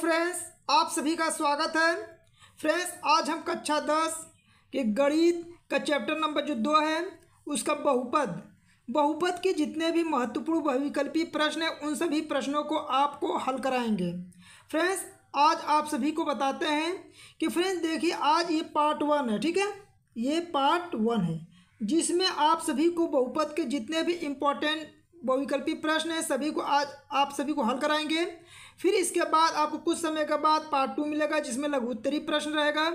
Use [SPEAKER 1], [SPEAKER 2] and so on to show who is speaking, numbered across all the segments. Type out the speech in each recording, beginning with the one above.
[SPEAKER 1] friends आप सभी का स्वागत है फ्रेंड्स आज हम कक्षा दस के गणित का चैप्टर नंबर जो दो है उसका बहुपद बहुपद के जितने भी महत्वपूर्ण बहुविकल्पी प्रश्न हैं उन सभी प्रश्नों को आपको हल कराएंगे फ्रेंड्स आज आप सभी को बताते हैं कि फ्रेंड्स देखिए आज ये पार्ट वन है ठीक है ये पार्ट वन है जिसमें आप सभी को बहुपद के जितने भी इम्पोर्टेंट बहुविकल्पी प्रश्न हैं सभी को आज आप सभी को हल कराएंगे फिर इसके बाद आपको कुछ समय के बाद पार्ट टू मिलेगा जिसमें लघुत्तरी प्रश्न रहेगा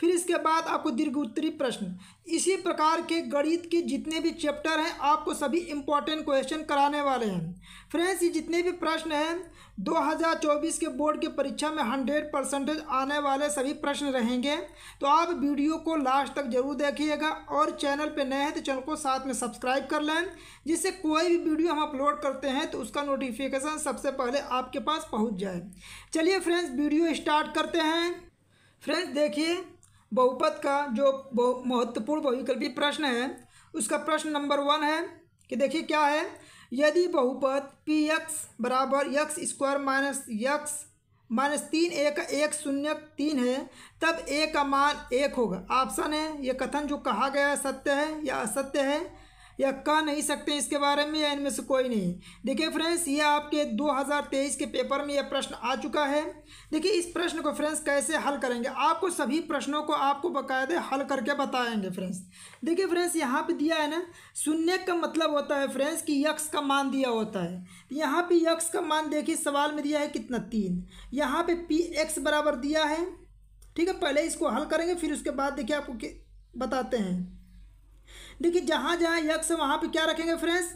[SPEAKER 1] फिर इसके बाद आपको दीर्घ उत्तरी प्रश्न इसी प्रकार के गणित के जितने भी चैप्टर हैं आपको सभी इम्पोर्टेंट क्वेश्चन कराने वाले हैं फ्रेंड्स ये जितने भी प्रश्न हैं 2024 के बोर्ड के परीक्षा में 100 परसेंटेज आने वाले सभी प्रश्न रहेंगे तो आप वीडियो को लास्ट तक जरूर देखिएगा और चैनल पर नए हैं तो चैनल को साथ में सब्सक्राइब कर लें जिससे कोई भी वीडियो हम अपलोड करते हैं तो उसका नोटिफिकेशन सबसे पहले आपके पास पहुँच जाए चलिए फ्रेंड्स वीडियो स्टार्ट करते हैं फ्रेंड्स देखिए बहुपद का जो बहु महत्वपूर्ण बहुविकल्पी प्रश्न है उसका प्रश्न नंबर वन है कि देखिए क्या है यदि बहुपद पी एक्स बराबर x square minus x minus तीन एक एक शून्य तीन है तब ए का मान एक होगा ऑप्शन है ये कथन जो कहा गया है सत्य है या असत्य है या कह नहीं सकते इसके बारे में या इनमें से कोई नहीं देखिए फ्रेंड्स ये आपके 2023 के पेपर में यह प्रश्न आ चुका है देखिए इस प्रश्न को फ्रेंड्स कैसे हल करेंगे आपको सभी प्रश्नों को आपको बाकायदे हल करके बताएंगे फ्रेंड्स देखिए फ्रेंड्स यहाँ पर दिया है ना शून्य का मतलब होता है फ्रेंड्स कि यक्स का मान दिया होता है यहाँ पर यक्स का मान देखिए सवाल में दिया है कितना तीन यहाँ पर पी एक्स बराबर दिया है ठीक है पहले इसको हल करेंगे फिर उसके बाद देखिए आपको बताते हैं देखिए जहाँ जहाँ यक्ष वहाँ पे क्या रखेंगे फ्रेंड्स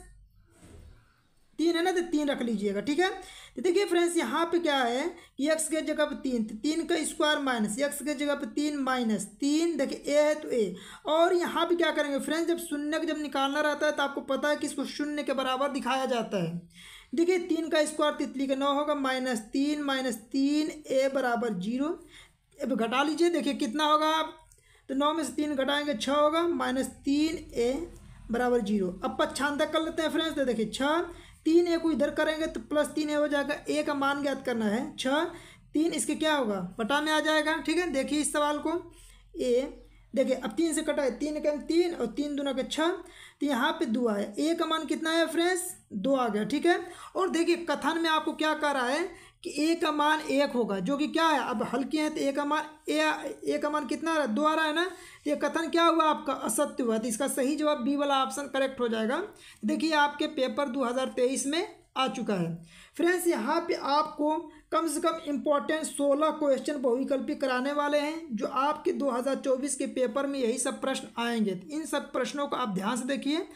[SPEAKER 1] तीन है ना तो तीन रख लीजिएगा ठीक है तो देखिए फ्रेंड्स यहाँ पे क्या है यक्स के जगह पर तीन तो तीन का स्क्वायर माइनस यक्स के जगह पर तीन माइनस तीन देखिए ए है तो ए और यहाँ पे क्या करेंगे फ्रेंड्स जब शून्य का जब निकालना रहता है तो आपको पता है कि इसको शून्य के बराबर दिखाया जाता है देखिए तीन का स्क्वायर तितली तो का नौ होगा माइनस तीन माइनस तीन ए बराबर जीरो घटा लीजिए देखिए कितना होगा आप तो नौ में से तीन घटाएंगे छः होगा माइनस तीन ए बराबर जीरो अब पच्छांतक कर लेते हैं फ्रेंड्स तो देखिए छः तीन ए को इधर करेंगे तो प्लस तीन ए हो जाएगा ए का मान ज्ञात करना है छः तीन इसके क्या होगा बटा में आ जाएगा ठीक है देखिए इस सवाल को ए देखिए अब तीन से कटा है तीन का तीन और तीन दोनों का छः तो यहाँ पे दो आया ए का मान कितना है फ्रेंड्स दो आ गया ठीक है और देखिए कथन में आपको क्या कह रहा है कि ए का मान एक होगा जो कि क्या है अब हल्के हैं तो ए का मान ए ए का मान कितना है दो आ रहा है ना तो ये कथन क्या हुआ आपका असत्य हुआ तो इसका सही जवाब बी वाला ऑप्शन करेक्ट हो जाएगा देखिए आपके पेपर 2023 में आ चुका है फ्रेंड्स यहाँ पे आपको कम से कम इम्पॉर्टेंट सोलह क्वेश्चन बहुविकल्पी कराने वाले हैं जो आपके 2024 के पेपर में यही सब प्रश्न आएंगे तो इन सब प्रश्नों को आप ध्यान से देखिए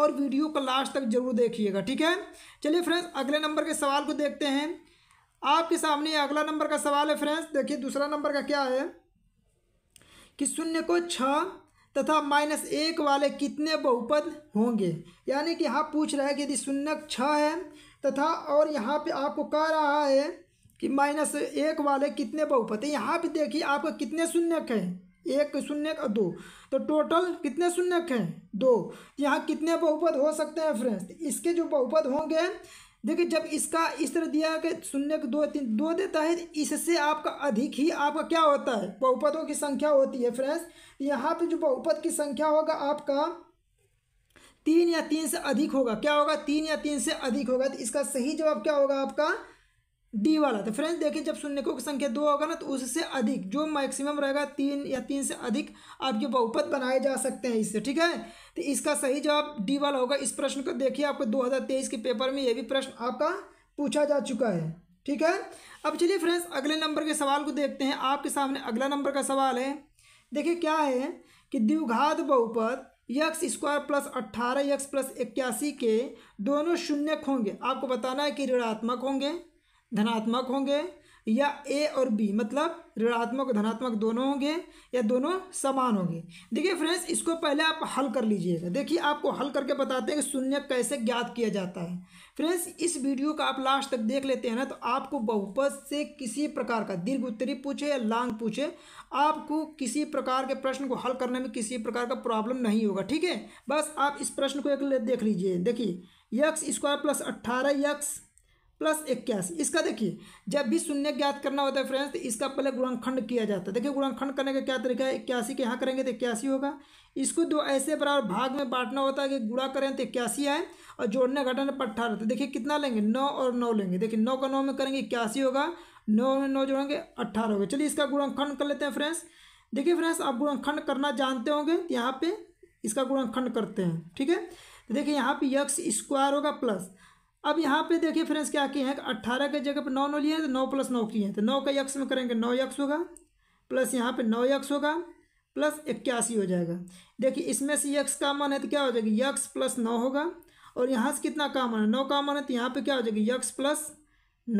[SPEAKER 1] और वीडियो को लास्ट तक जरूर देखिएगा ठीक है चलिए फ्रेंड्स अगले नंबर के सवाल को देखते हैं आपके सामने अगला नंबर का सवाल है फ्रेंड्स देखिए दूसरा नंबर का क्या है कि शून्य को छ तथा माइनस एक वाले कितने बहुपद होंगे यानी कि यहाँ पूछ रहा है कि यदि शून्य छः है तथा और यहाँ पे आपको कह रहा है कि माइनस एक वाले कितने बहुपद हैं यहाँ पे देखिए आपका कितने शून्यक हैं एक शून्य दो तो टोटल कितने शून्यक हैं दो यहाँ कितने बहुपद हो सकते हैं फ्रेंड्स इसके जो बहुपद होंगे देखिए जब इसका इस तरह दिया कि शून्य को दो तीन दो देता है इससे आपका अधिक ही आपका क्या होता है बहुपदों की संख्या होती है फ्रेंड्स यहाँ पे जो बहुपद की संख्या होगा आपका तीन या तीन से अधिक होगा क्या होगा तीन या तीन से अधिक होगा तो इसका सही जवाब क्या होगा आपका डी वाला तो फ्रेंड्स देखिए जब शून्य की संख्या दो होगा ना तो उससे अधिक जो मैक्सिमम रहेगा तीन या तीन से अधिक आपके बहुपद बनाए जा सकते हैं इससे ठीक है तो इसका सही जवाब डी वाला होगा इस प्रश्न को देखिए आपको 2023 के पेपर में ये भी प्रश्न आपका पूछा जा चुका है ठीक है अब चलिए फ्रेंड्स अगले नंबर के सवाल को देखते हैं आपके सामने अगला नंबर का सवाल है देखिए क्या है कि द्विघात बहुपद यक्स स्क्वायर प्लस अट्ठारह यक्स प्लस इक्यासी के दोनों शून्य होंगे आपको बताना है कि ऋणात्मक होंगे धनात्मक होंगे या ए और बी मतलब ऋणात्मक धनात्मक दोनों होंगे या दोनों समान होंगे देखिए फ्रेंड्स इसको पहले आप हल कर लीजिएगा देखिए आपको हल करके बताते हैं कि शून्य कैसे ज्ञात किया जाता है फ्रेंड्स इस वीडियो का आप लास्ट तक देख लेते हैं ना तो आपको बहुपद से किसी प्रकार का दीर्घ उत्तरी पूछे या लांग पूछे आपको किसी प्रकार के प्रश्न को हल करने में किसी प्रकार का प्रॉब्लम नहीं होगा ठीक है बस आप इस प्रश्न को एक देख लीजिए देखिए यक्स स्क्वायर प्लस अट्ठारह यक्स प्लस इक्यासी इसका देखिए जब भी शून्य ज्ञात करना होता है फ्रेंड्स तो इसका पहले गुणनखंड किया जाता है देखिए गुणनखंड करने का क्या तरीका है इक्यासी के यहाँ करेंगे तो इक्यासी होगा इसको दो ऐसे बराबर भाग में बांटना होता है कि गुणा करें तो इक्यासी आए और जोड़ने घटाने पर अट्ठारह तो देखिए कितना लेंगे नौ और नौ लेंगे देखिए नौ का नौ में करेंगे इक्यासी होगा नौ में नौ जोड़ेंगे अट्ठारह होगा चलिए इसका गुणनखंड कर लेते हैं फ्रेंड्स देखिए फ्रेंड्स आप गुणनखंड करना जानते होंगे तो यहाँ पे इसका गुणनखंड करते हैं ठीक है तो देखिए यहाँ पे यक्स स्क्वायर होगा प्लस अब यहाँ पे देखिए फ्रेंड्स क्या किए हैं अट्ठारह के जगह पर नौ नौ लिए हैं तो नौ प्लस नौ किए हैं तो नौ का यक्स में करेंगे नौ यक्स होगा प्लस यहाँ पे नौ यक्स होगा प्लस इक्यासी हो जाएगा देखिए इसमें से यक्स मन है तो क्या हो जाएगी यक्स प्लस नौ होगा और यहाँ से कितना कामन है नौ कामन है तो यहाँ पर क्या हो जाएगी यक्स प्लस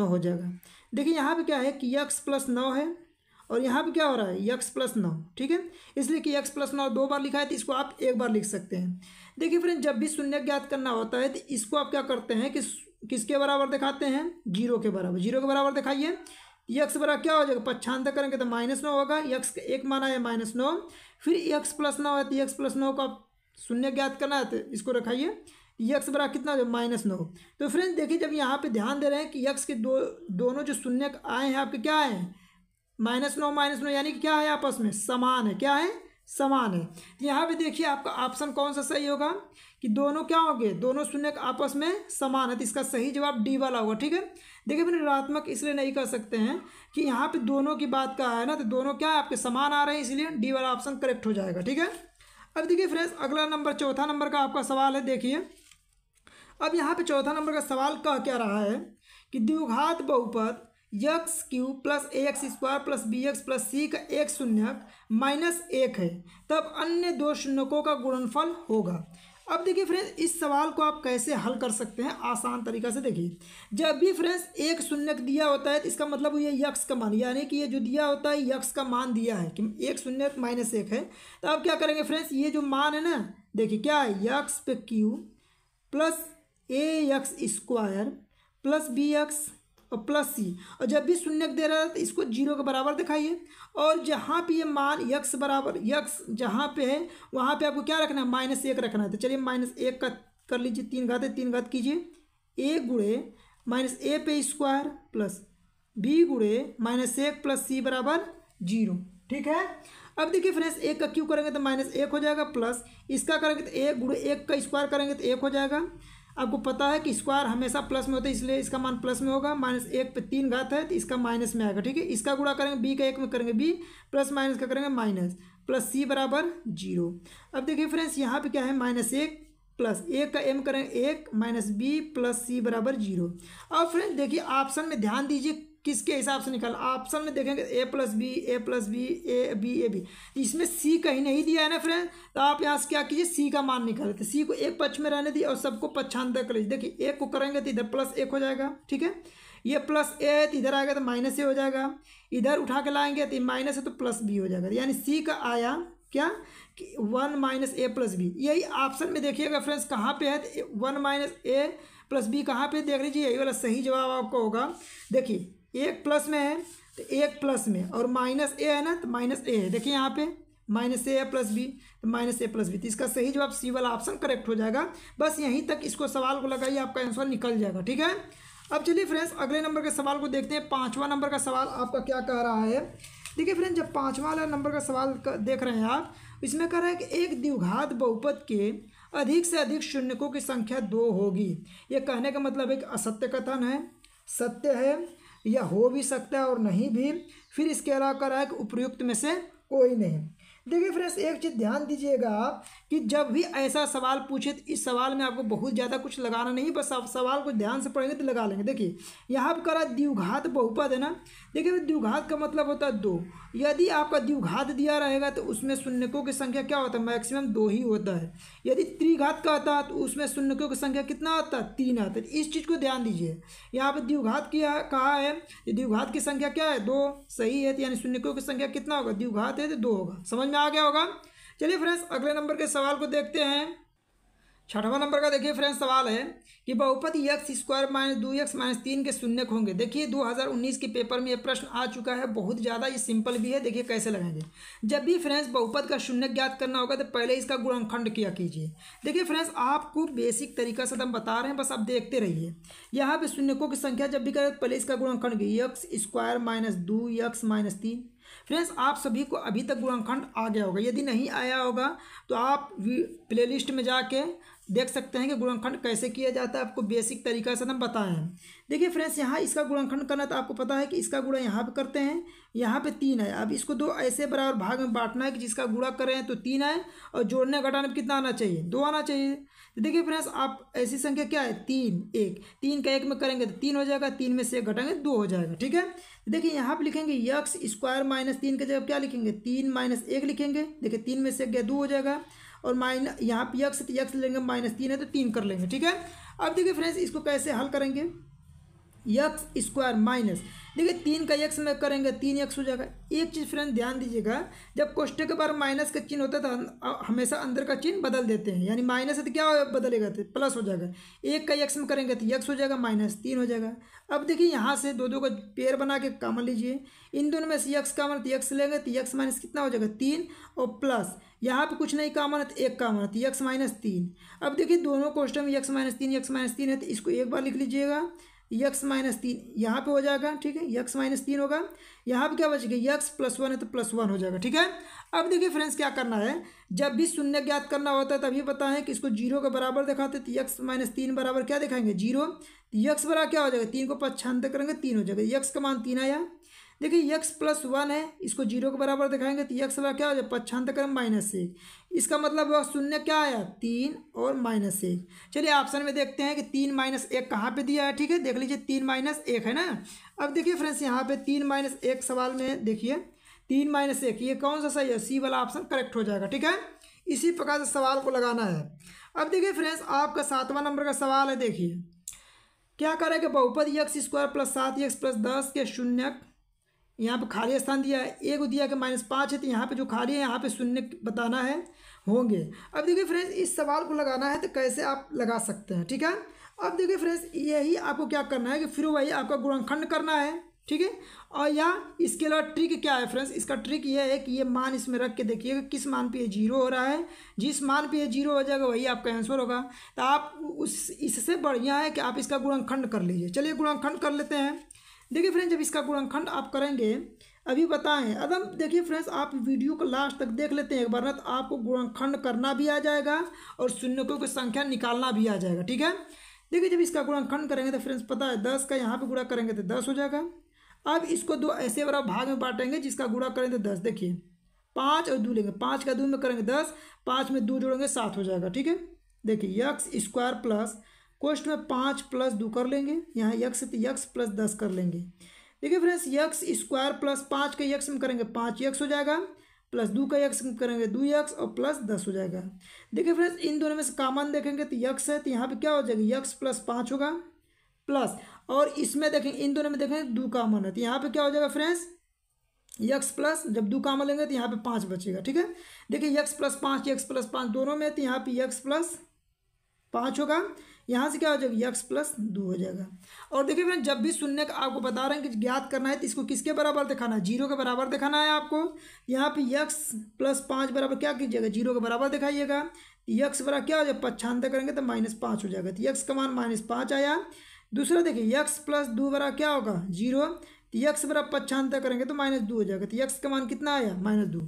[SPEAKER 1] नौ हो जाएगा देखिए यहाँ पर क्या है कि यक्स प्लस नौ है और यहाँ पे क्या हो रहा है यक्स प्लस नौ ठीक है इसलिए कि यक्स प्लस नौ दो बार लिखा है तो इसको आप एक बार लिख सकते हैं देखिए फ्रेंड जब भी शून्य ज्ञात करना होता है तो इसको आप क्या करते हैं कि किसके बराबर दिखाते हैं जीरो के बराबर जीरो के बराबर दिखाइए यक्स बराबर क्या हो जाएगा पच्छांत करेंगे तो माइनस नौ होगा यक्स का एक माना है माइनस नौ फिर यक्स प्लस नौ है तो यक्स प्लस नौ को आप शून्य ज्ञात करना है तो इसको रखाइए यक्स बराबर कितना हो जाए माइनस नौ तो फ्रेंड देखिए जब यहाँ पे ध्यान दे रहे हैं कि यक्स के दो दोनों जो शून्य आए हैं आपके क्या आए हैं माइनस नौ माइनस नौ यानी कि क्या है आपस में समान है क्या है समान है तो यहाँ पे देखिए आपका ऑप्शन कौन सा सही होगा कि दोनों क्या हो गए दोनों शून्य आपस में समान है तो इसका सही जवाब डी वाला होगा ठीक है देखिए मैंने ऋणात्मक इसलिए नहीं कर सकते हैं कि यहाँ पे दोनों की बात कहा है ना तो दोनों क्या है आपके समान आ रहे हैं इसलिए डी वाला ऑप्शन करेक्ट हो जाएगा ठीक है अब देखिए फ्रेंड्स अगला नंबर चौथा नंबर का आपका सवाल है देखिए अब यहाँ पे चौथा नंबर का सवाल कह क्या रहा है कि द्विघात बहुपद x cube plus a x square plus b x plus c का एक शून्यक माइनस एक है तब अन्य दो शून्यकों का गुणनफल होगा अब देखिए फ्रेंड्स इस सवाल को आप कैसे हल कर सकते हैं आसान तरीका से देखिए जब भी फ्रेंड्स एक शून्यक दिया होता है तो इसका मतलब ये यक्स का मान यानी कि ये जो दिया होता है यक्स का मान दिया है कि एक शून्य माइनस एक है तो अब क्या करेंगे फ्रेंड्स ये जो मान है ना देखिए क्या है यक्स पे cube plus a x square plus b x और प्लस सी और जब भी शून्य दे रहा है तो इसको जीरो के बराबर दिखाइए और जहाँ पे ये मान यक्स बराबर यक्स जहाँ पे है वहाँ पे आपको क्या रखना है माइनस एक रखना है तो चलिए माइनस एक का कर लीजिए तीन घात है तीन घात कीजिए एक गुड़े माइनस ए पे स्क्वायर प्लस बी गुड़े माइनस एक प्लस सी बराबर जीरो ठीक है अब देखिए फ्रेंड्स एक का क्यों करेंगे तो माइनस एक हो जाएगा प्लस इसका करेंगे तो एक गुड़े एक का स्क्वायर करेंगे तो एक हो जाएगा आपको पता है कि स्क्वायर हमेशा प्लस में होता है इसलिए इसका मान प्लस में होगा माइनस एक पे तीन घात है तो इसका माइनस में आएगा ठीक है इसका गुणा करेंगे बी का एक में करेंगे बी प्लस माइनस का करेंगे माइनस प्लस सी बराबर जीरो अब देखिए फ्रेंड्स यहाँ पे क्या है माइनस एक प्लस एक का एम करेंगे एक माइनस बी प्लस सी बराबर जीरो अब फ्रेंड्स देखिए ऑप्शन में ध्यान दीजिए किसके हिसाब से निकाल ऑप्शन में देखेंगे a plus b a plus b a b a b इसमें सी कहीं नहीं दिया है ना फ्रेंड तो आप यहाँ से क्या कीजिए सी का मान निकालते सी को एक पक्ष में रहने दिए और सबको पक्षांतर कर लीजिए देखिए एक को करेंगे तो इधर प्लस एक हो जाएगा ठीक है ये प्लस ए है तो इधर आएगा तो माइनस ए हो जाएगा इधर उठा के लाएंगे तो माइनस है तो प्लस बी हो जाएगा यानी सी का आया क्या कि one minus a plus b यही ऑप्शन में देखिएगा फ्रेंड्स कहाँ पे है one minus a plus b कहाँ पे देख लीजिए यही वाला सही जवाब आपको होगा देखिए एक प्लस में है तो एक प्लस में और माइनस ए है ना तो माइनस ए है देखिए यहाँ पे माइनस ए प्लस बी तो माइनस ए प्लस बी तो इसका सही जवाब सी वाला ऑप्शन करेक्ट हो जाएगा बस यहीं तक इसको सवाल को लगाइए आपका आंसर निकल जाएगा ठीक है अब चलिए फ्रेंड्स अगले नंबर के सवाल को देखते हैं पाँचवा नंबर का सवाल आपका क्या कह रहा है देखिए फ्रेंड्स जब पाँचवा वाला नंबर का सवाल देख रहे हैं आप इसमें कह रहा है कि एक द्विघात बहुपद के अधिक से अधिक शून्यकों की संख्या दो होगी ये कहने का मतलब एक असत्य कथन है सत्य है या हो भी सकता है और नहीं भी फिर इसके अलावा कर रहा है कि उपयुक्त में से कोई नहीं देखिए फ्रेंड्स एक चीज़ ध्यान दीजिएगा कि जब भी ऐसा सवाल पूछे तो इस सवाल में आपको बहुत ज़्यादा कुछ लगाना नहीं बस आप सवाल को ध्यान से पढ़ेंगे तो लगा लेंगे देखिए यहाँ पर करा द्विघात बहुपद है ना देखिए द्विघात का मतलब होता है दो यदि आपका द्विघात दिया रहेगा तो उसमें शून्यकों की संख्या क्या होता है मैक्सिमम दो ही होता है यदि त्रिघात का आता तो उसमें शून्यकों की संख्या कितना आता है तीन आता है इस चीज़ को ध्यान दीजिए यहाँ पर द्विघात किया कहा है द्विघात की संख्या क्या है दो सही है तो यानी शून्यकों की संख्या कितना होगा द्विघात है तो दो होगा समझ में में आ गया होगा चलिए फ्रेंड्स अगले नंबर के सवाल को देखते हैं छठवां नंबर का देखिए फ्रेंड्स सवाल है कि बहुपति यक्स स्क्वायर माइनस दो यक्स माइनस तीन के शून्य होंगे देखिए 2019 के पेपर में ये प्रश्न आ चुका है बहुत ज़्यादा ये सिंपल भी है देखिए कैसे लगाएंगे जब भी फ्रेंड्स बहुपद का शून्य ज्ञात करना होगा तो पहले इसका गुणनखंड किया कीजिए देखिए फ्रेंड्स आपको बेसिक तरीका से तो हम बता रहे हैं बस आप देखते रहिए यहाँ पर शून्यकों की संख्या जब भी करें तो पहले इसका गुणखंड यक्स स्क्वायर माइनस दो यक्स माइनस तीन फ्रेंड्स आप सभी को अभी तक गुणाखंड आ गया होगा यदि नहीं आया होगा तो आप प्लेलिस्ट में जाके देख सकते हैं कि गुणनखंड कैसे किया जाता है आपको बेसिक तरीका से हम बताएं देखिए फ्रेंड्स यहाँ इसका गुणनखंड करना तो आपको पता है कि इसका गुणा यहाँ पर करते हैं यहाँ पे तीन है अब इसको दो ऐसे बराबर भाग में बांटना है कि जिसका गुणा करें तो तीन आए और जोड़ने घटाने में कितना आना चाहिए दो आना चाहिए तो देखिए फ्रेंड्स आप ऐसी संख्या क्या है तीन एक तीन का एक में करेंगे तो तीन हो जाएगा तीन में से घटाएंगे तो दो हो जाएगा ठीक है तो देखिए यहाँ पर लिखेंगे यक्स स्क्वायर माइनस तीन का जगह क्या लिखेंगे तीन माइनस एक लिखेंगे देखिए तीन में से गया दो हो जाएगा और माइनस यहाँ पर यक्स यक्स लेंगे माइनस तीन है तो तीन कर लेंगे ठीक है अब देखिए फ्रेंड्स इसको कैसे हल करेंगे यक्स स्क्वायर माइनस देखिए तीन का यक्स में करेंगे तीन यक्स हो जाएगा एक चीज़ फ्रेंड ध्यान दीजिएगा जब कोष्टे के बाहर माइनस का चिन्ह होता है तो हमेशा अंदर का चिन्ह बदल देते हैं यानी माइनस है तो क्या बदलेगा तो प्लस हो जाएगा एक का यक्स में करेंगे तो यक्स हो जाएगा माइनस तीन हो जाएगा अब देखिए यहाँ से दो दो का पेयर बना के कामन लीजिए इन दोनों में से यक्स कामन तो यक्स लेंगे तो यक्स माइनस कितना हो जाएगा तीन और प्लस यहाँ पे कुछ नहीं कामन है तो एक कामन है तो यक्स माइनस तीन अब देखिए दोनों क्वेश्चन में यक्स माइनस तीन यक्स माइनस तीन है तो इसको एक बार लिख लीजिएगा यक्स माइनस तीन यहाँ पे हो जाएगा ठीक है यक्स माइनस तीन होगा यहाँ पे क्या बचेगा यक्स प्लस वन है तो प्लस वन हो जाएगा ठीक है अब देखिए फ्रेंड्स क्या करना है जब भी शून्य ज्ञात करना होता है तभी बताएं कि इसको जीरो के बराबर दिखाते तो यक्स माइनस तीन बराबर क्या दिखाएंगे जीरो यक्स बराबर क्या हो जाएगा तीन को पच्छांत करेंगे तीन हो जाएगा यक्स का मान तीन आया देखिए यक्स प्लस वन है इसको जीरो के बराबर दिखाएंगे तो यक्स वाला क्या हो जाए पच्छांत क्रम माइनस एक इसका मतलब शून्य क्या आया तीन और माइनस एक चलिए ऑप्शन में देखते हैं कि तीन माइनस एक कहाँ पर दिया है ठीक है देख लीजिए तीन माइनस एक है ना अब देखिए फ्रेंड्स यहाँ पर तीन माइनस एक सवाल में देखिए तीन माइनस एक ये कौन सा सही है सी वाला ऑप्शन करेक्ट हो जाएगा ठीक है इसी प्रकार से सवाल को लगाना है अब देखिए फ्रेंड्स आपका सातवां नंबर का सवाल है देखिए क्या करेगा बहुपद यक्स स्क्वायर प्लस सात यक्स प्लस दस के शून्यक यहाँ पर खाली स्थान दिया है ए को दिया कि माइनस पाँच है तो यहाँ पे जो खाली है यहाँ पे शून्य बताना है होंगे अब देखिए फ्रेंड्स इस सवाल को लगाना है तो कैसे आप लगा सकते हैं ठीक है अब देखिए फ्रेंड्स यही आपको क्या करना है कि फिर वही आपका गुणनखंड करना है ठीक है और या इसके अलावा ट्रिक क्या है फ्रेंड्स इसका ट्रिक ये है कि ये मान इसमें रख के देखिए कि किस मान पे ये जीरो हो रहा है जिस मान पे ये जीरो हो जाएगा वही आपका आंसर होगा तो आप उस इससे बढ़िया है कि आप इसका गुणनखंड कर लीजिए चलिए गुणनखंड कर लेते हैं देखिए फ्रेंड्स जब इसका गुणनखंड आप करेंगे अभी बताएं अदम देखिए फ्रेंड्स आप वीडियो को लास्ट तक देख लेते हैं एक बार ना तो आपको गुणनखंड करना भी आ जाएगा और शून्यकों की संख्या निकालना भी आ जाएगा ठीक है देखिए जब इसका गुणनखंड करेंगे तो फ्रेंड्स पता है दस का यहाँ पर गुणा करेंगे तो दस हो जाएगा अब इसको दो ऐसे बड़ा भाग में बांटेंगे जिसका गुणा करें तो दस देखिए पाँच और दो लेंगे पाँच का दो में करेंगे दस पाँच में दो जोड़ेंगे सात हो जाएगा ठीक है देखिए यक्स स्क्वायर प्लस कोष्ट में पाँच प्लस दो कर लेंगे यहाँ यक्स तो यक्स प्लस दस कर लेंगे देखिए फ्रेंड्स यक्स स्क्वायर प्लस पाँच का यक्स में करेंगे पाँच यक्स हो जाएगा प्लस दो का यक्स करेंगे दो यक्स और प्लस दस हो जाएगा देखिए फ्रेंड्स इन दोनों में से कामन देखेंगे तो यक्स है तो यहाँ पर क्या हो जाएगा यक्स प्लस पाँच होगा प्लस और इसमें देखें इन दोनों में देखेंगे दो कामन है तो यहाँ पर क्या हो जाएगा फ्रेंड्स यक्स प्लस जब दो कामन लेंगे तो यहाँ पर पाँच बचेगा ठीक है देखिए यक्स प्लस पाँच यक्स प्लस पाँच दोनों में तो यहाँ पे यक्स प्लस पाँच होगा यहाँ से क्या हो जाएगा यक्स प्लस दो हो जाएगा और देखिए फ्रेंड जब भी शून्य का आपको बता रहे हैं कि ज्ञात करना है तो इसको किसके बराबर दिखाना है जीरो के बराबर दिखाना है आपको यहाँ पे यक्स प्लस पाँच बराबर क्या कीजिएगा जीरो के बराबर दिखाइएगा यक्स बराबर क्या हो जाएगा पच्छानता करेंगे तो माइनस पाँच हो जाएगा तो यक्स का मान माइनस पाँच आया दूसरा देखिए यक्स प्लस दो बराबर क्या होगा जीरो तो यक्स बराबर पक्षांतर करेंगे तो माइनस दो हो जाएगा तो यक्स का मान कितना आया माइनस दो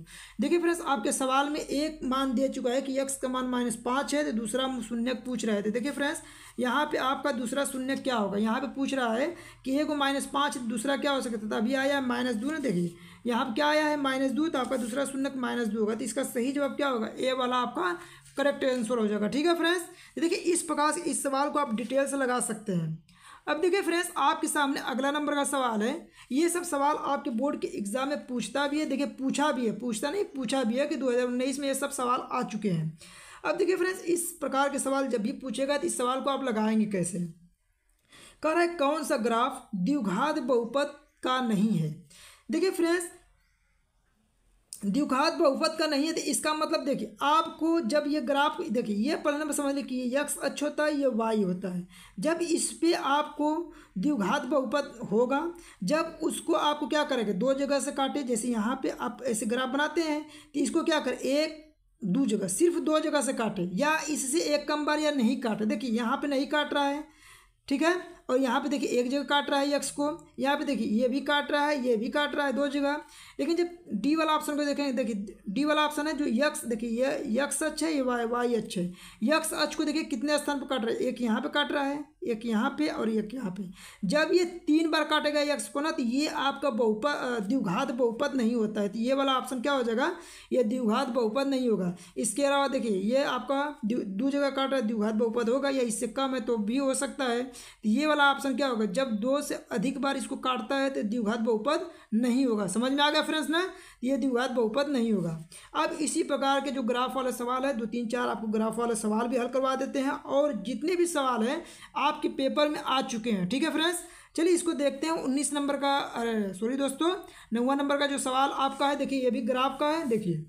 [SPEAKER 1] देखिए फ्रेंड्स आपके सवाल में एक मान दे चुका है कि यक्स का मान माइनस पाँच है तो दूसरा शून्य पूछ रहे थे तो देखिए फ्रेंड्स यहाँ पे आपका दूसरा शून्य क्या होगा यहाँ पे पूछ रहा है कि एक माइनस पाँच तो दूसरा क्या हो सकता था तो अभी आया है माइनस दो ना देखिए यहाँ पर क्या आया है माइनस दो तो आपका दूसरा शून्य माइनस दो होगा तो इसका सही जवाब क्या होगा ए वाला आपका करेक्ट आंसर हो जाएगा ठीक है फ्रेंड्स देखिए इस प्रकार से इस सवाल को आप डिटेल से लगा सकते हैं अब देखिए फ्रेंड्स आपके सामने अगला नंबर का सवाल है ये सब सवाल आपके बोर्ड के एग्जाम में पूछता भी है देखिए पूछा भी है पूछता नहीं पूछा भी है कि 2019 में ये सब सवाल आ चुके हैं अब देखिए फ्रेंड्स इस प्रकार के सवाल जब भी पूछेगा तो इस सवाल को आप लगाएंगे कैसे कह रहा है कौन सा ग्राफ द्विघात बहुपद का नहीं है देखिए फ्रेंड्स द्विघात बहुपत का नहीं है तो इसका मतलब देखिए आपको जब ये ग्राफ देखिए ये पढ़ने में समझ लीजिए कि ये यक्स अच्छ होता है ये वाई होता है जब इस पर आपको द्विघात बहुपत होगा जब उसको आपको क्या करेंगे दो जगह से काटे जैसे यहाँ पे आप ऐसे ग्राफ बनाते हैं तो इसको क्या करें एक दो जगह सिर्फ दो जगह से काटे या इससे एक कम बार या नहीं काटे देखिए यहाँ पर नहीं काट रहा है ठीक है और यहाँ पे देखिए एक जगह काट रहा है यक्स को यहाँ पे देखिए ये भी काट रहा है ये भी काट रहा है दो जगह लेकिन जब डी वाला ऑप्शन को देखेंगे देखिए डी वाला ऑप्शन है जो यक्स देखिए ये यक्स अच्छ है ये वाई वाई अच्छ है यक्स अच्छ को देखिए कितने स्थान पर काट रहा है एक यहाँ पे काट रहा है एक यहाँ पे और एक यहाँ पे जब ये तीन बार काटेगा यक्स को ना तो ये आपका बहुप द्विघात बहुपद नहीं होता है तो ये वाला ऑप्शन क्या हो जाएगा ये द्विघात बहुपद नहीं होगा इसके अलावा देखिए ये आपका दो जगह काट रहा है द्विघात बहुपद होगा या इससे कम है तो भी हो सकता है तो ये वाला वाला ऑप्शन क्या होगा जब दो से अधिक बार इसको काटता है तो द्विघात बहुपद नहीं होगा समझ में आ गया फ्रेंड्स ना ये द्विघात बहुपद नहीं होगा अब इसी प्रकार के जो ग्राफ वाला सवाल है दो तीन चार आपको ग्राफ वाला सवाल भी हल करवा देते हैं और जितने भी सवाल हैं आपके पेपर में आ चुके हैं ठीक है फ्रेंड्स चलिए इसको देखते हैं उन्नीस नंबर का अरे सॉरी दोस्तों नौवा नंबर का जो सवाल आपका है देखिए ये भी ग्राफ का है देखिए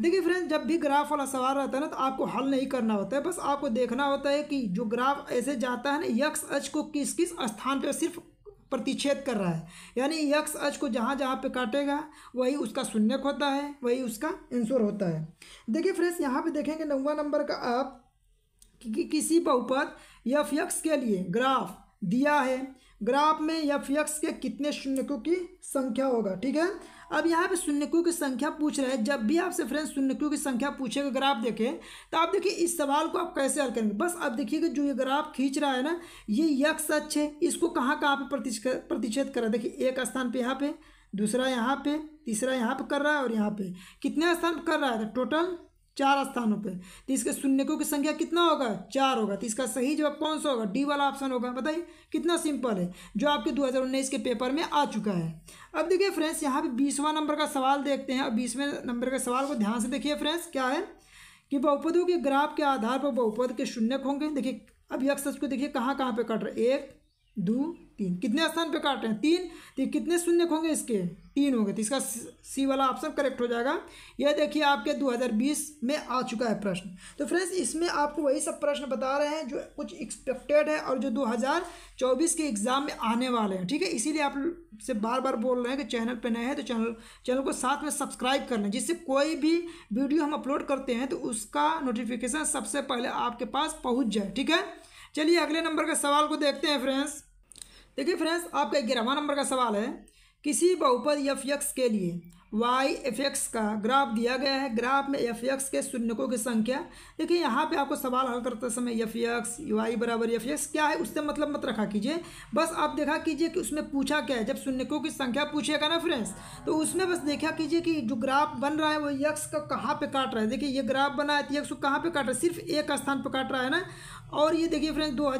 [SPEAKER 1] देखिए फ्रेंड्स जब भी ग्राफ वाला सवाल रहता है ना तो आपको हल नहीं करना होता है बस आपको देखना होता है कि जो ग्राफ ऐसे जाता है ना यक्ष अच को किस किस स्थान पर सिर्फ प्रतिच्छेद कर रहा है यानी यक्ष अच को जहाँ जहाँ पे काटेगा वही उसका शून्यक होता है वही उसका एंसोर होता है देखिए फ्रेंड्स यहाँ पर देखेंगे नौवा नंबर का आप कि, कि, किसी बहुपद यफ यक्स के लिए ग्राफ दिया है ग्राफ में यफ यक्स के कितने शून्यकों की संख्या होगा ठीक है अब यहाँ पे शून्यकों की संख्या पूछ रहे हैं जब भी आपसे फ्रेंड शून्यकों की संख्या पूछेगा अगर आप देखें तो आप देखिए इस सवाल को आप कैसे हल करेंगे बस आप देखिएगा जो ये ग्राफ खींच रहा है ना ये यक्ष सच है इसको कहाँ कहाँ पर प्रतिशत कर रहा है देखिए एक स्थान पर यहाँ पे दूसरा यहाँ पे तीसरा यहाँ पे कर रहा है और यहाँ पे कितने स्थान पर कर रहा है टोटल चार स्थानों पे तो इसके शून्यकों की संख्या कितना होगा चार होगा तो इसका सही जवाब कौन सा होगा डी वाला ऑप्शन होगा बताइए कितना सिंपल है जो आपके 2019 के पेपर में आ चुका है अब देखिए फ्रेंड्स यहाँ पे बीसवा नंबर का सवाल देखते हैं और बीसवें नंबर के सवाल को ध्यान से देखिए फ्रेंड्स क्या है कि बहुपदों के ग्राफ के आधार पर बहुपद के शून्यक होंगे देखिए अब यक्ष को देखिए कहाँ कहाँ पर कट रहे एक दो तीन कितने स्थान पे काट रहे हैं तीन तो कितने शून्य होंगे इसके तीन होंगे तो इसका सी वाला ऑप्शन करेक्ट हो जाएगा यह देखिए आपके 2020 में आ चुका है प्रश्न तो फ्रेंड्स इसमें आपको वही सब प्रश्न बता रहे हैं जो कुछ एक्सपेक्टेड है और जो 2024 के एग्ज़ाम में आने वाले हैं ठीक है इसीलिए आप से बार बार बोल रहे हैं कि चैनल पर नए हैं तो चैनल चैनल को साथ में सब्सक्राइब कर लें जिससे कोई भी वीडियो हम अपलोड करते हैं तो उसका नोटिफिकेशन सबसे पहले आपके पास पहुँच जाए ठीक है चलिए अगले नंबर के सवाल को देखते हैं फ्रेंड्स देखिए फ्रेंड्स आपका ग्यारहवा नंबर का सवाल है किसी बहुपद यफ यक्स के लिए वाई एफ एक्स का ग्राफ दिया गया है ग्राफ में एफ एक्स के शून्यकों की संख्या देखिए यहाँ पे आपको सवाल हल करते समय एफ एक्स वाई बराबर एफ एक्स क्या है उससे मतलब मत रखा कीजिए बस आप देखा कीजिए कि उसमें पूछा क्या है जब शून्यकों की संख्या पूछेगा ना फ्रेंड्स तो उसमें बस देखा कीजिए कि जो ग्राफ बन रहा है वो यक्स का कहाँ पर काट रहा है देखिए ये ग्राफ बना है तो यक्स को कहाँ पर काट रहा है सिर्फ एक स्थान पर काट रहा है ना और ये देखिए फ्रेंड्स दो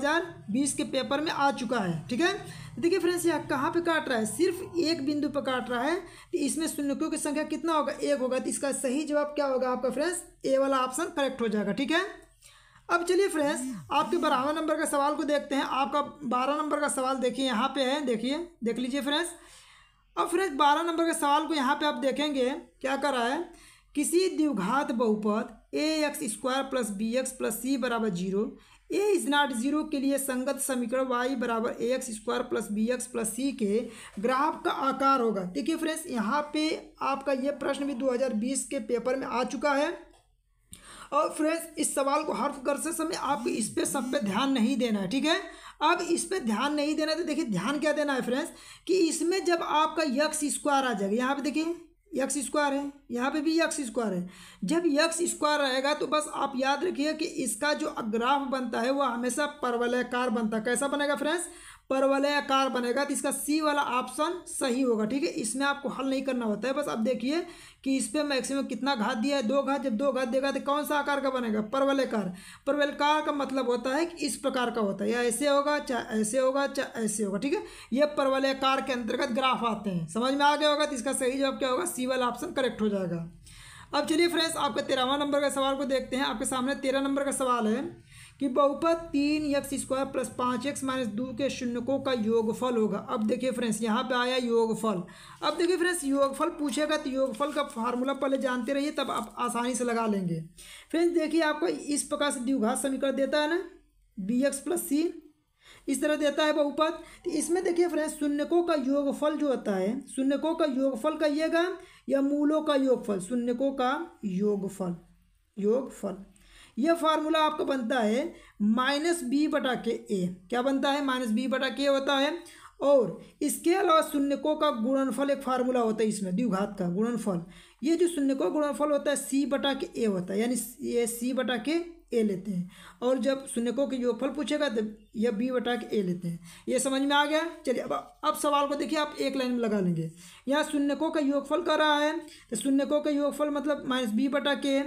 [SPEAKER 1] के पेपर में आ चुका है ठीक है देखिए फ्रेंड्स यहाँ कहाँ पे काट रहा है सिर्फ एक बिंदु पर काट रहा है तो इसमें शून्यकों की संख्या कितना होगा एक होगा तो इसका सही जवाब क्या होगा आपका फ्रेंड्स ए वाला ऑप्शन करेक्ट हो जाएगा ठीक है अब चलिए फ्रेंड्स आपके बारहवा नंबर का सवाल को देखते हैं आपका बारह नंबर का सवाल देखिए यहाँ पे है देखिए देख लीजिए फ्रेंड्स अब फ्रेंड्स बारह नंबर के सवाल को यहाँ पे आप देखेंगे क्या कर रहा है किसी द्विघात बहुपद a x square plus b x plus c बराबर zero a is not zero के लिए संगत समीकरण वाई बराबर a x square plus b x plus c के ग्राफ का आकार होगा देखिए फ्रेंड्स यहाँ पे आपका ये प्रश्न भी 2020 के पेपर में आ चुका है और फ्रेंड्स इस सवाल को हर्फ करते समय आपको इस पे सब पे ध्यान नहीं देना है ठीक है अब इस पर ध्यान नहीं देना तो देखिए ध्यान क्या देना है फ्रेंड्स कि इसमें जब आपका यक्स स्क्वायर आ जाएगा यहाँ पे देखिए यक्स स्क्वायर है यहाँ पे भी यक्स स्क्वायर है जब यक्स स्क्वायर रहेगा तो बस आप याद रखिए कि इसका जो ग्राफ बनता है वह हमेशा परवलयकार बनता है कैसा बनेगा फ्रेंड्स परवलय आकार बनेगा तो इसका सी वाला ऑप्शन सही होगा ठीक है इसमें आपको हल नहीं करना होता है बस अब देखिए कि इस पर मैक्सिमम कितना घात दिया है दो घात जब दो घात देगा तो कौन सा आकार का बनेगा परवलयकार कार का मतलब होता है कि इस प्रकार का होता है या ऐसे होगा चाहे ऐसे होगा चाहे ऐसे होगा ठीक है यह परवलयकार के अंतर्गत ग्राफ आते हैं समझ में आ गया होगा तो इसका सही जवाब क्या होगा सी वाला ऑप्शन करेक्ट हो जाएगा अब चलिए फ्रेंड्स आपके तेरहवा नंबर का सवाल को देखते हैं आपके सामने तेरह नंबर का सवाल है कि बहुपद तीन एक्स स्क्वायर प्लस पाँच एक्स माइनस दो के शून्यकों का योगफल होगा अब देखिए फ्रेंड्स यहाँ पे आया योगफल अब देखिए फ्रेंड्स योगफल पूछेगा तो योगफल का फार्मूला पहले जानते रहिए तब आप आसानी से लगा लेंगे फ्रेंड्स देखिए आपको इस प्रकार से द्विघात समीकरण देता है ना बी एक्स प्लस सी इस तरह देता है बहुपद तो इसमें देखिए फ्रेंड्स शून्यकों का योगफल जो होता है शून्यकों का योगफल कहिएगा या मूलों का योगफल शून्यकों का योगफल योगफल यह फार्मूला आपका बनता है माइनस बी बटा के ए क्या बनता है माइनस बी बटा के होता है और इसके अलावा शून्यकों का गुणनफल एक फार्मूला होता है इसमें द्विघात का गुणनफल ये जो शून्यकों गुणनफल होता है सी बटा के ए होता है यानी ये सी बटा के ए लेते हैं और जब शून्यकों के योगफल पूछेगा तो यह बी बटा के ए लेते हैं ये समझ में आ गया चलिए अब अब सवाल को देखिए आप एक लाइन में लगा लेंगे यहाँ शून्यकों का योगफल कर रहा है तो शून्यकों का योगफल मतलब माइनस बी बटा के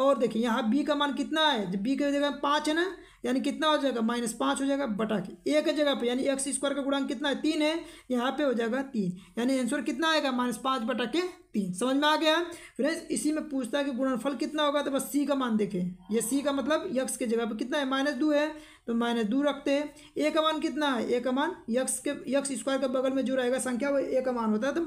[SPEAKER 1] और देखिए यहाँ बी का मान कितना है जब बी की जगह पाँच है ना यानी कितना हो जाएगा माइनस पाँच हो जाएगा बटा के एक जगह पे यानी एक्स स्क्वायर का गुणांक कितना है तीन है यहाँ पे हो जाएगा तीन यानी आंसर कितना आएगा माइनस पाँच बटा के तीन समझ में आ गया फ्रेंड्स इसी में पूछता है कि गुणनफल कितना होगा तो बस सी का मान देखें ये सी का मतलब यक्स के जगह पे कितना है माइनस दो है तो माइनस दो रखते हैं ए का मान कितना है ए का मान यक्स के यक्स स्क्वायर के बगल में जो रहेगा संख्या वो ए का मान होता है तो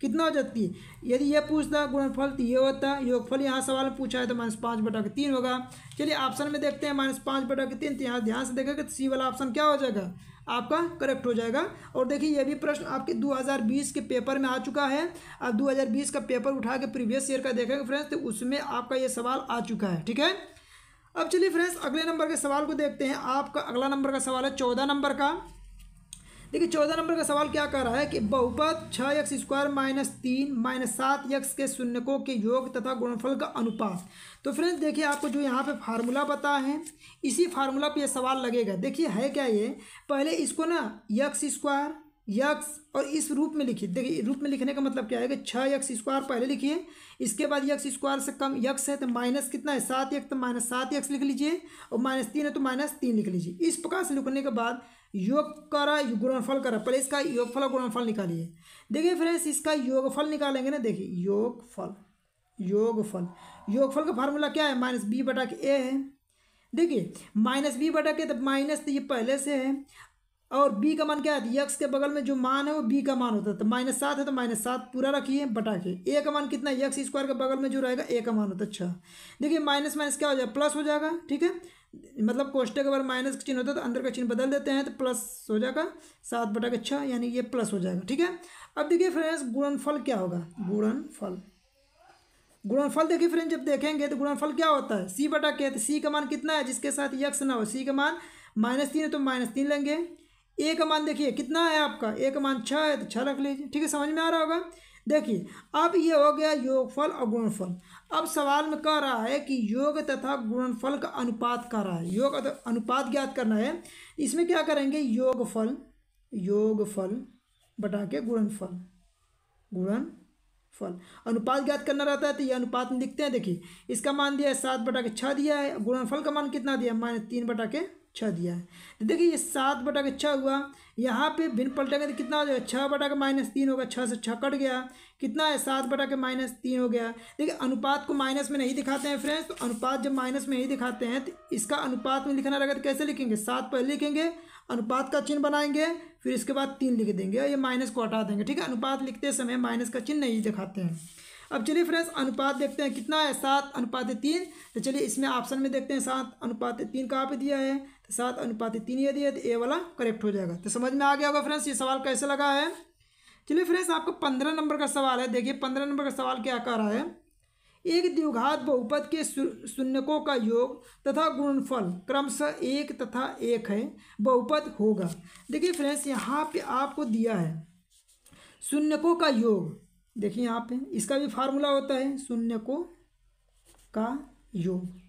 [SPEAKER 1] कितना हो जाती है यदि ये पूछता गुणनफल तो ये होता योगफल यहाँ सवाल में पूछा है तो माइनस पाँच बटा के तीन होगा चलिए ऑप्शन में देखते हैं माइनस पाँच बटा के तीन तो यहाँ ध्यान से देखेगा तो सी वाला ऑप्शन क्या हो जाएगा आपका करेक्ट हो जाएगा और देखिए यह भी प्रश्न आपके 2020 के पेपर में आ चुका है आप 2020 का पेपर उठा के प्रीवियस ईयर का देखेंगे फ्रेंड्स तो उसमें आपका ये सवाल आ चुका है ठीक है अब चलिए फ्रेंड्स अगले नंबर के सवाल को देखते हैं आपका अगला नंबर का सवाल है चौदह नंबर का देखिए चौदह नंबर का सवाल क्या कर रहा है कि बहुपद छः यक्स स्क्वायर माइनस तीन माइनस सात यक्स के शून्यकों के योग तथा गुणफल का अनुपात तो फ्रेंड्स देखिए आपको जो यहाँ पे फार्मूला पता है इसी फार्मूला पे ये सवाल लगेगा देखिए है क्या ये पहले इसको ना यक्स स्क्वायर यक्स और इस रूप में लिखिए देखिए रूप में लिखने का मतलब क्या है कि छः यक्स स्क्वायर पहले लिखिए इसके बाद यक्स स्क्वायर से कम यक्स है तो माइनस कितना है सात यक्स तो माइनस सात यक्स लिख लीजिए और माइनस तीन है तो माइनस तीन लिख लीजिए इस प्रकार से लिखने के बाद योग करा गुणनफल करा पहले इसका योगफल और गुणनफल निकालिए देखिए फ्रेंड्स इसका योगफल निकालेंगे ना देखिए योगफल योगफल योगफल का फार्मूला क्या है माइनस बी बटा के ए है देखिए माइनस बी बटा के तो माइनस तो ये पहले से है और बी का मान क्या है यक्स तो के बगल में जो मान है वो बी का मान होता है तो माइनस सात है तो माइनस सात पूरा रखिए बटा के ए का मान कितना यक्स स्क्वायर के बगल में जो रहेगा ए का मान होता है अच्छा देखिए माइनस माइनस क्या हो जाएगा प्लस हो जाएगा ठीक है मतलब कोष्टे के बाद माइनस का चिन्ह होता है तो अंदर का चिन्ह बदल देते हैं तो प्लस हो जाएगा सात बटा के छः यानी ये प्लस हो जाएगा ठीक है अब देखिए फ्रेंड्स गुणनफल क्या होगा गुणनफल गुणनफल देखिए फ्रेंड जब देखेंगे तो गुणनफल क्या होता है सी बटा के तो सी का मान कितना है जिसके साथ यक्स ना हो सी का मान माइनस तीन है तो माइनस तीन लेंगे ए का मान देखिए कितना है आपका ए का मान छः है तो छः रख लीजिए ठीक है समझ में आ रहा होगा देखिए अब ये हो गया योगफल और गुणफल अब सवाल में कह रहा है कि योग तथा गुणफल का अनुपात कह रहा है योग अनुपात ज्ञात करना है इसमें क्या करेंगे योगफल योगफल बटा के गुणनफल गुणन फल अनुपात ज्ञात करना रहता है तो ये अनुपात में लिखते हैं देखिए इसका मान दिया है सात बटा के छः दिया है गुणनफल का मान कितना दिया माइनस तीन बटा के छः अच्छा दिया है देखिए ये सात बटा के छः हुआ यहाँ पे भिन्न पलटेंगे तो कितना हो जाएगा छः बटा के माइनस तीन होगा छः से छः कट गया कितना है सात बटा के माइनस तीन हो गया देखिए अनुपात को माइनस में नहीं दिखाते हैं फ्रेंड्स तो अनुपात जब माइनस में नहीं दिखाते हैं तो इसका अनुपात में लिखना रहेगा तो कैसे लिखेंगे सात पहले लिखेंगे अनुपात का चिन्ह बनाएंगे फिर इसके बाद तीन लिख देंगे और ये माइनस को हटा देंगे ठीक है अनुपात लिखते समय माइनस का चिन्ह नहीं दिखाते हैं अब चलिए फ्रेंड्स अनुपात देखते हैं कितना है सात अनुपात तीन तो चलिए इसमें ऑप्शन में देखते हैं सात अनुपात तीन कहाँ पे दिया है तो सात अनुपात तीन ये दिया तो ए वाला करेक्ट हो जाएगा तो समझ में आ गया होगा फ्रेंड्स ये सवाल कैसे लगा है चलिए फ्रेंड्स आपका पंद्रह नंबर का सवाल है देखिए पंद्रह नंबर का सवाल क्या कह रहा है एक द्विघात बहुपद के शून्यकों का योग तथा गुणफल क्रमशः एक तथा एक है बहुपद होगा देखिए फ्रेंड्स यहाँ पे आपको दिया है शून्यकों का योग देखिए यहाँ पे इसका भी फार्मूला होता है शून्य को का योग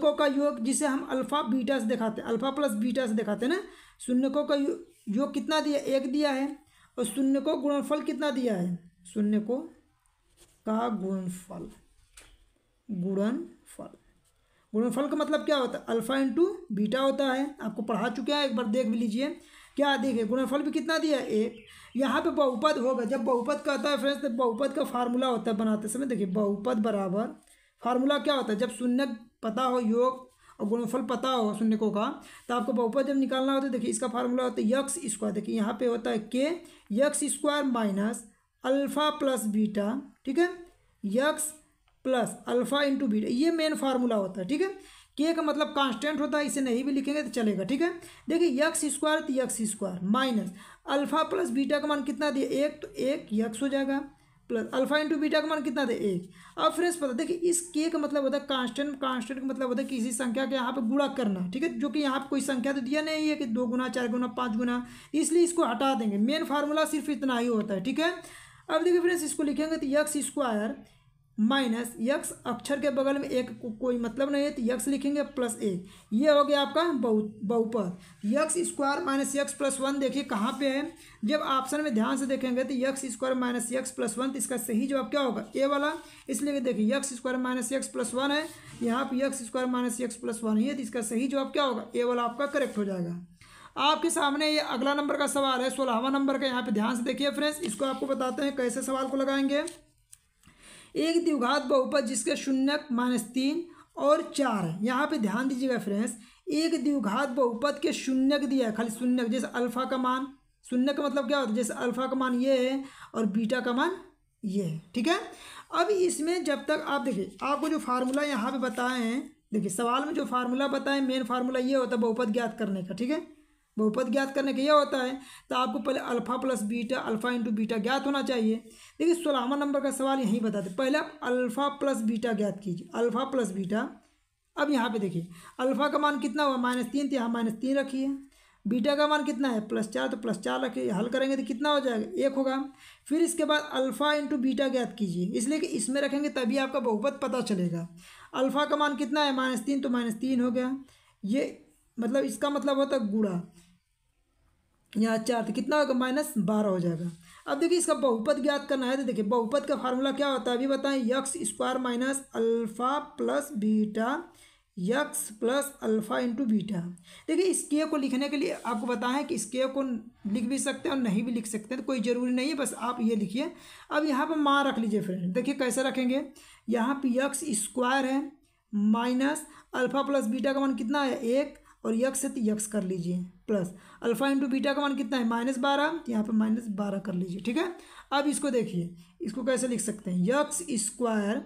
[SPEAKER 1] को का योग जिसे हम अल्फा बीटा से दिखाते हैं अल्फा प्लस बीटा से दिखाते हैं ना शून्य को का योग कितना दिया एक दिया है और शून्य को गुणनफल कितना दिया है शून्य को का गुणनफल गुणनफल गुणनफल का मतलब क्या होता है अल्फा इंटू बीटा होता है आपको पढ़ा चुके हैं एक बार देख भी लीजिए क्या देखें गुणनफल भी कितना दिया है एक यहाँ पे बहुपद होगा जब बहुपद कहता है फ्रेंड्स तो बहुपद का फार्मूला होता है बनाते समय देखिए बहुपद बराबर फार्मूला क्या होता है जब शून्य पता हो योग और गुणफल पता हो को का तो आपको बहुपद जब निकालना होता है देखिए इसका फार्मूला होता है यक्स स्क्वायर देखिए यहाँ पे होता है के x square minus alpha plus beta ठीक है x plus alpha into beta ये मेन फार्मूला होता है ठीक है के का मतलब कांस्टेंट होता है इसे नहीं भी लिखेंगे तो चलेगा ठीक है देखिए यक्स स्क्वायर तो x square minus alpha plus beta का मान कितना दिया एक तो एक यक्स हो जाएगा प्लस अल्फा इंटू बीटा का मान कितना दे एक अब फ्रेंड्स पता देखिए इस के का मतलब होता है कांस्टेंट कांस्टेंट का मतलब होता है किसी संख्या के यहाँ पे गुणा करना ठीक है जो कि यहाँ पे कोई संख्या तो दिया नहीं है कि दो गुना चार गुना पाँच गुना इसलिए इसको हटा देंगे मेन फार्मूला सिर्फ इतना ही होता है ठीक है अब देखिए फ्रेंड्स इसको लिखेंगे तो यक्स स्क्वायर माइनस यक्स अक्षर के बगल में एक को, कोई मतलब नहीं है तो यक्स लिखेंगे प्लस ए ये हो गया आपका बहु बहुपद x square minus x plus one देखिए कहाँ पे है जब ऑप्शन में ध्यान से देखेंगे तो x square minus x plus one तो इसका सही जवाब क्या होगा ए वाला इसलिए देखिए x square minus x plus one है यहाँ पर x square minus x plus one है तो इसका सही जवाब क्या होगा ए वाला आपका करेक्ट हो जाएगा आपके सामने ये अगला नंबर का सवाल है सोलहवा नंबर का यहाँ पर ध्यान से देखिए फ्रेंड्स इसको आपको बताते हैं कैसे सवाल को लगाएंगे एक द्विघात बहुपद जिसके शून्यक माइनस तीन और चार है यहाँ पे ध्यान दीजिएगा फ्रेंड्स एक द्विघात बहुपद के शून्यक दिया है खाली शून्यक जैसे अल्फा का मान शून्य का मतलब क्या होता है जैसे अल्फा का मान ये है और बीटा का मान ये है ठीक है अब इसमें जब तक आप देखिए आपको जो फार्मूला यहाँ पे बताए हैं देखिए सवाल में जो फार्मूला बताएं मेन फार्मूला ये होता है बहुपद ज्ञात करने का ठीक है बहुपद ज्ञात करने का यह होता है तो आपको पहले alpha plus beta alpha into beta ज्ञात होना चाहिए देखिए सोलहवा नंबर का सवाल यहीं बताते पहले आप अल्फा प्लस बीटा ज्ञात कीजिए अल्फा प्लस बीटा अब यहाँ पे देखिए अल्फा का मान कितना हुआ माइनस तीन तो यहाँ माइनस तीन रखिए बीटा का मान कितना है प्लस चार तो प्लस चार रखिए हल करेंगे तो कितना हो जाएगा एक होगा फिर इसके बाद अल्फ़ा इंटू बीटा ज्ञात कीजिए इसलिए कि इसमें रखेंगे तभी आपका बहुपत पता चलेगा अल्फ़ा का मान कितना है माइनस तीन तो माइनस तीन हो गया ये मतलब इसका मतलब होता है गुड़ा यहाँ चार तो कितना होगा माइनस बारह हो जाएगा अब देखिए इसका बहुपद ज्ञात करना है तो देखिए बहुपद का फार्मूला क्या होता है अभी बताएं x square minus alpha plus beta x plus alpha into beta देखिए इस के को लिखने के लिए आपको बताएं कि इस के को लिख भी सकते हैं और नहीं भी लिख सकते हैं तो कोई ज़रूरी नहीं है बस आप ये लिखिए अब यहाँ पर माँ रख लीजिए फ्रेंड देखिए कैसे रखेंगे यहाँ पर यक्स स्क्वायर है माइनस अल्फ़ा प्लस बीटा का मान कितना है एक और यक्स है तो यक्स कर लीजिए प्लस अल्फा इंटू बीटा का मान कितना है माइनस बारह तो यहाँ पर माइनस बारह कर लीजिए ठीक है अब इसको देखिए इसको कैसे लिख सकते हैं यक्स स्क्वायर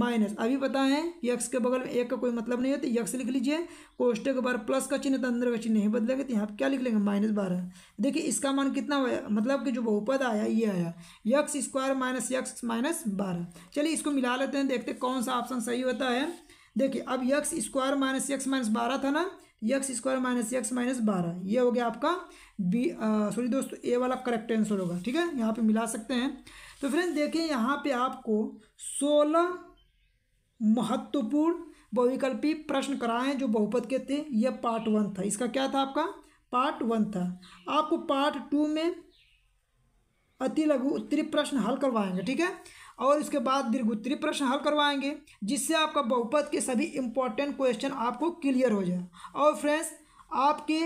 [SPEAKER 1] माइनस अभी पता है यक्स के बगल में एक का कोई मतलब नहीं है तो यक्स लिख लीजिए कोष्टे के बार प्लस का चिन्ह तो अंदर का चिन्ह नहीं बदलेगा तो यहाँ पर क्या लिख लेंगे माइनस बारह देखिए इसका मान कितना हुआ मतलब कि जो बहुपद आया ये आया x square minus x minus बारह चलिए इसको मिला लेते हैं देखते कौन सा ऑप्शन सही होता है देखिए अब x square minus x minus बारह था ना x square minus x minus बारह ये हो गया आपका बी सॉरी दोस्तों ए वाला करेक्ट आंसर होगा ठीक है यहाँ पे मिला सकते हैं तो फ्रेंड्स देखिए यहाँ पे आपको सोलह महत्वपूर्ण बहुविकल्पी प्रश्न कराए जो बहुपद के थे यह पार्ट वन था इसका क्या था आपका पार्ट वन था आपको पार्ट टू में अति लघु उत्तरी प्रश्न हल करवाएंगे ठीक है और इसके बाद दीर्घोत्तरी प्रश्न हल करवाएंगे जिससे आपका बहुपद के सभी इंपॉर्टेंट क्वेश्चन आपको क्लियर हो जाए और फ्रेंड्स आपके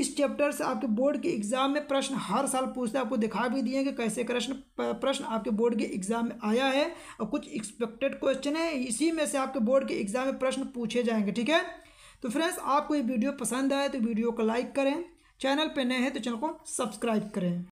[SPEAKER 1] इस चैप्टर से आपके बोर्ड के एग्ज़ाम में प्रश्न हर साल पूछते हैं आपको दिखा भी दिए कि कैसे प्रश्न प्रश्न आपके बोर्ड के एग्ज़ाम में आया है और कुछ एक्सपेक्टेड क्वेश्चन है इसी में से आपके बोर्ड के एग्ज़ाम में प्रश्न पूछे जाएंगे ठीक है तो फ्रेंड्स आपको ये वीडियो पसंद आए तो वीडियो को लाइक करें चैनल पर नए हैं तो चैनल को सब्सक्राइब करें